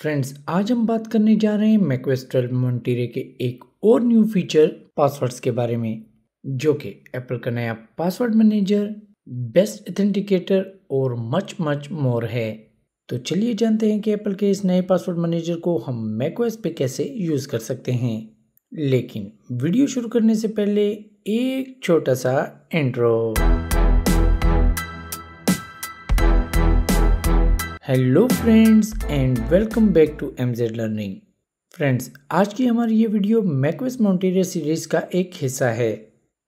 friends आज हम बात करने जा रहे हैं मैकवेस ट्वेल्व मोन्टीरे के एक और न्यू फीचर पासवर्ड्स के बारे में जो कि एप्पल का नया पासवर्ड मैनेजर बेस्ट अथेंटिकेटर और मच मच मोर है तो चलिए जानते हैं कि एप्पल के इस नए पासवर्ड मैनेजर को हम मैकवेस पे कैसे यूज़ कर सकते हैं लेकिन वीडियो शुरू करने से पहले एक छोटा सा intro hello friends and welcome back to M Z learning friends आज की हमारी ये वीडियो मैकवेस माउंटेरियर सीरीज़ का एक हिस्सा है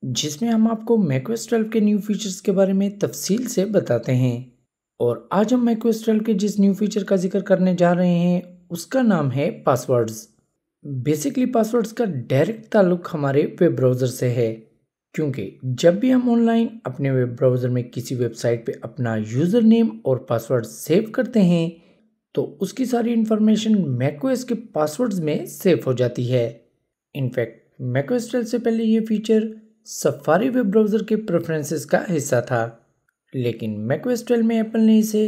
जिसमें हम आपको मैकवेस 12 के न्यू फीचर्स के बारे में तफसील से बताते हैं और आज हम मैकवेस 12 के जिस न्यू फीचर का जिक्र करने जा रहे हैं उसका नाम है पासवर्ड्स बेसिकली पासवर्ड्स का डायरेक्ट ताल्लुक हमारे वेब ब्राउज़र से है क्योंकि जब भी हम ऑनलाइन अपने वेब ब्राउज़र में किसी वेबसाइट पे अपना यूज़र नेम और पासवर्ड सेव करते हैं तो उसकी सारी इन्फॉर्मेशन मैकोएस के पासवर्ड्स में सेव हो जाती है इनफैक्ट मैकोएस से पहले ये फीचर सफारी वेब ब्राउज़र के प्रेफरेंसेस का हिस्सा था लेकिन मैकोएस में एप्पल ने इसे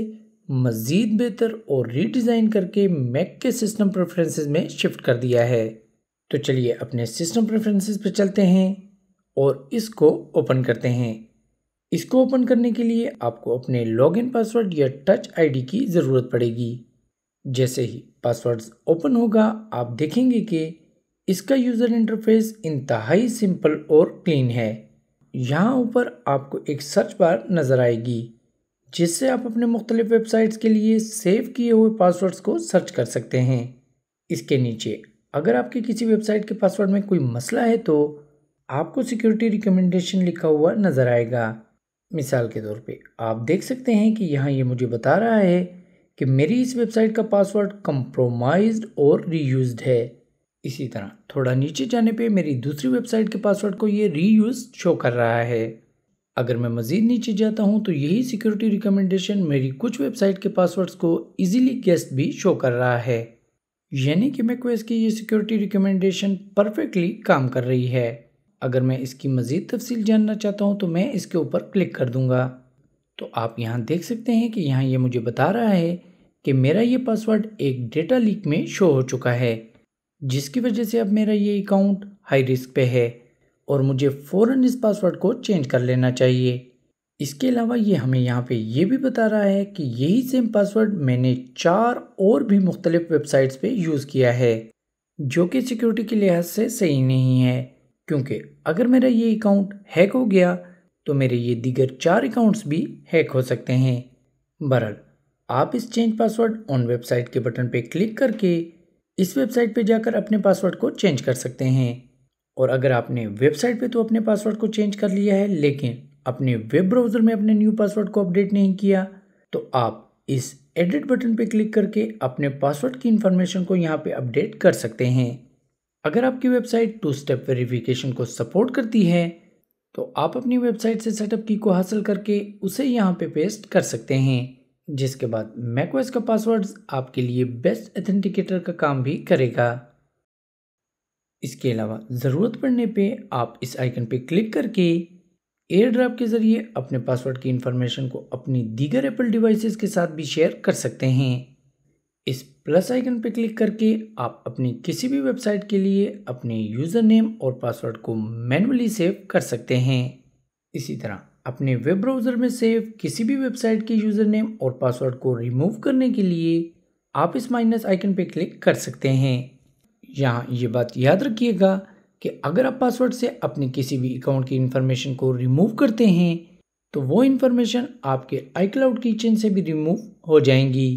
मज़ीद बेहतर और रीडिज़ाइन करके मैक के सिस्टम प्रेफरेंसेस में शिफ्ट कर दिया है तो चलिए अपने सिस्टम प्रेफरेंसेस पर चलते हैं और इसको ओपन करते हैं इसको ओपन करने के लिए आपको अपने लॉगिन पासवर्ड या टच आईडी की ज़रूरत पड़ेगी जैसे ही पासवर्ड ओपन होगा आप देखेंगे कि इसका यूज़र इंटरफेस इंतहाई सिंपल और क्लीन है यहाँ ऊपर आपको एक सर्च बार नज़र आएगी जिससे आप अपने मुख्तलिफ वेबसाइट्स के लिए सेव किए हुए पासवर्ड्स को सर्च कर सकते हैं इसके नीचे अगर आपकी किसी वेबसाइट के पासवर्ड में कोई मसला है तो आपको सिक्योरिटी रिकमेंडेशन लिखा हुआ नज़र आएगा मिसाल के तौर पे आप देख सकते हैं कि यहाँ ये मुझे बता रहा है कि मेरी इस वेबसाइट का पासवर्ड कंप्रोमाइज्ड और रीयूज है इसी तरह थोड़ा नीचे जाने पे मेरी दूसरी वेबसाइट के पासवर्ड को ये रीयूज शो कर रहा है अगर मैं मज़ीद नीचे जाता हूँ तो यही सिक्योरिटी रिकमेंडेशन मेरी कुछ वेबसाइट के पासवर्ड्स को इजीली गेस्ट भी शो कर रहा है यानी कि मैकवेस की ये सिक्योरिटी रिकमेंडेशन परफेक्टली काम कर रही है अगर मैं इसकी मज़ीद तफसील जानना चाहता हूँ तो मैं इसके ऊपर क्लिक कर दूँगा तो आप यहाँ देख सकते हैं कि यहाँ ये मुझे बता रहा है कि मेरा ये पासवर्ड एक डेटा लीक में शो हो चुका है जिसकी वजह से अब मेरा ये अकाउंट हाई रिस्क पे है और मुझे फ़ौर इस पासवर्ड को चेंज कर लेना चाहिए इसके अलावा ये हमें यहाँ पे ये भी बता रहा है कि यही सेम पासवर्ड मैंने चार और भी मुख्तलिफ वेबसाइट्स पे यूज़ किया है जो कि सिक्योरिटी के लिहाज से सही नहीं है क्योंकि अगर मेरा ये अकाउंट हैक हो गया तो मेरे ये दीगर चार अकाउंट्स भी हैक हो सकते हैं बहरहाल आप इस चेंज पासवर्ड ऑन वेबसाइट के बटन पर क्लिक करके इस वेबसाइट पे जाकर अपने पासवर्ड को चेंज कर सकते हैं और अगर आपने वेबसाइट पे तो अपने पासवर्ड को चेंज कर लिया है लेकिन अपने वेब ब्राउज़र में अपने न्यू पासवर्ड को अपडेट नहीं किया तो आप इस एडिट बटन पे क्लिक करके अपने पासवर्ड की इन्फॉर्मेशन को यहाँ पे अपडेट कर सकते हैं अगर आपकी वेबसाइट टू स्टेप वेरिफिकेशन को सपोर्ट करती है तो आप अपनी वेबसाइट से सेटअप की को हासिल करके उसे यहाँ पे पेस्ट कर सकते हैं जिसके बाद मैकवेस का पासवर्ड्स आपके लिए बेस्ट एथेंटिकेटर का काम भी करेगा इसके अलावा ज़रूरत पड़ने पे आप इस आइकन पे क्लिक करके एयर ड्राफ के ज़रिए अपने पासवर्ड की इन्फॉर्मेशन को अपनी दीगर एप्पल डिवाइसेस के साथ भी शेयर कर सकते हैं इस प्लस आइकन पर क्लिक करके आप अपनी किसी भी वेबसाइट के लिए अपने यूज़र नेम और पासवर्ड को मैनुअली सेव कर सकते हैं इसी तरह अपने वेब ब्राउज़र में सेव किसी भी वेबसाइट के यूज़र नेम और पासवर्ड को रिमूव करने के लिए आप इस माइनस आइकन पर क्लिक कर सकते हैं यहाँ ये बात याद रखिएगा कि अगर आप पासवर्ड से अपने किसी भी अकाउंट की इन्फॉर्मेशन को रिमूव करते हैं तो वो इन्फॉर्मेशन आपके आई क्लाउड किचन से भी रिमूव हो जाएंगी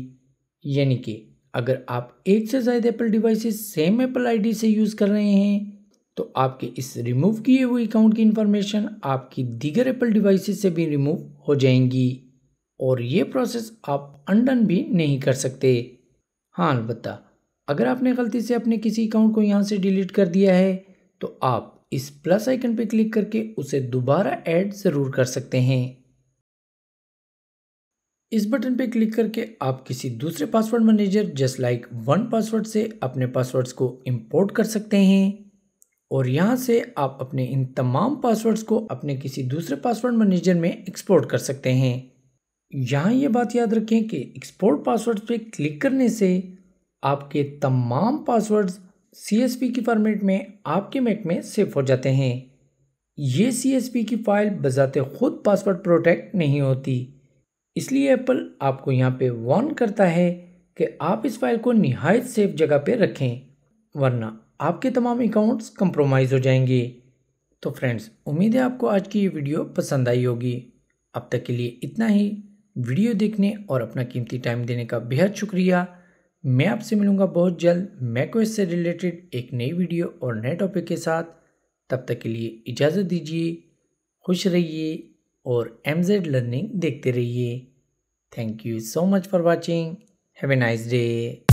यानी कि अगर आप एक से ज़्यादा Apple devices same Apple ID से यूज़ कर रहे हैं तो आपके इस रिमूव किए हुए अकाउंट की इन्फॉर्मेशन आपकी दीगर एप्पल डिवाइसेस से भी रिमूव हो जाएंगी और ये प्रोसेस आप अनडन भी नहीं कर सकते हाँ अलबत् अगर आपने गलती से अपने किसी अकाउंट को यहाँ से डिलीट कर दिया है तो आप इस प्लस आइकन पर क्लिक करके उसे दोबारा ऐड ज़रूर कर सकते हैं इस बटन पर क्लिक करके आप किसी दूसरे password manager just like one password से अपने पासवर्ड्स को इंपोर्ट कर सकते हैं और यहाँ से आप अपने इन तमाम पासवर्ड्स को अपने किसी दूसरे पासवर्ड मैनेजर में एक्सपोर्ट कर सकते हैं यहाँ ये बात याद रखें कि एक्सपोर्ट पासवर्ड्स पे क्लिक करने से आपके तमाम पासवर्ड्स सी की फॉर्मेट में आपके मैक में सेव हो जाते हैं ये सी की फ़ाइल बजाते खुद पासवर्ड प्रोटेक्ट नहीं होती इसलिए एप्पल आपको यहाँ पे वार्न करता है कि आप इस फाइल को नहायत सेफ जगह पे रखें वरना आपके तमाम अकाउंट्स कंप्रोमाइज़ हो जाएंगे तो फ्रेंड्स उम्मीद है आपको आज की ये वीडियो पसंद आई होगी अब तक के लिए इतना ही वीडियो देखने और अपना कीमती टाइम देने का बेहद शुक्रिया मैं आपसे मिलूँगा बहुत जल्द मैकोस से रिलेटेड एक नई वीडियो और नए टॉपिक के साथ तब तक के लिए इजाज़त दीजिए खुश रहिए और एम जेड लर्निंग देखते रहिए thank you so much for watching have a nice day